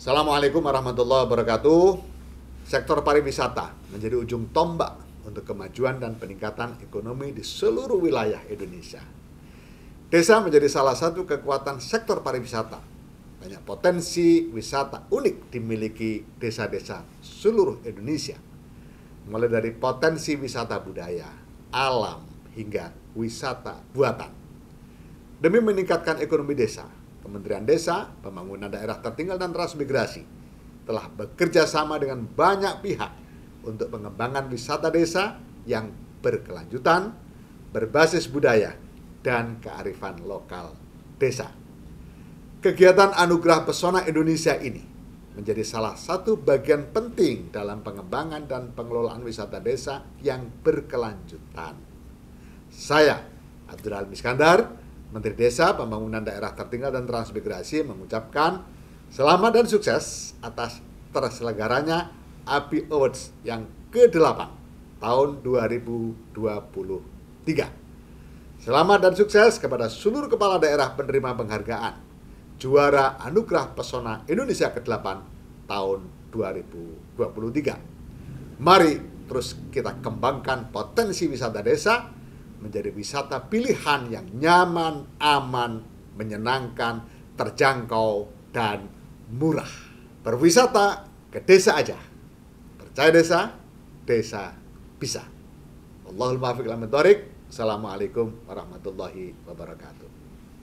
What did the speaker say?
Assalamualaikum warahmatullahi wabarakatuh. Sektor pariwisata menjadi ujung tombak untuk kemajuan dan peningkatan ekonomi di seluruh wilayah Indonesia. Desa menjadi salah satu kekuatan sektor pariwisata. Banyak potensi wisata unik dimiliki desa-desa seluruh Indonesia. Mulai dari potensi wisata budaya, alam, hingga wisata buatan. Demi meningkatkan ekonomi desa, Kementerian Desa, Pembangunan Daerah Tertinggal dan Transmigrasi telah bekerja sama dengan banyak pihak untuk pengembangan wisata desa yang berkelanjutan, berbasis budaya, dan kearifan lokal desa. Kegiatan Anugerah Pesona Indonesia ini menjadi salah satu bagian penting dalam pengembangan dan pengelolaan wisata desa yang berkelanjutan. Saya Abdul Halim Menteri Desa, Pembangunan Daerah Tertinggal dan Transmigrasi mengucapkan selamat dan sukses atas terselenggaranya API Awards yang ke-8 tahun 2023. Selamat dan sukses kepada seluruh kepala daerah penerima penghargaan juara Anugerah Pesona Indonesia ke-8 tahun 2023. Mari terus kita kembangkan potensi wisata desa menjadi wisata pilihan yang nyaman, aman, menyenangkan, terjangkau, dan murah. Berwisata ke desa aja. Percaya desa, desa bisa. Allahul Muafiq Assalamualaikum warahmatullahi wabarakatuh.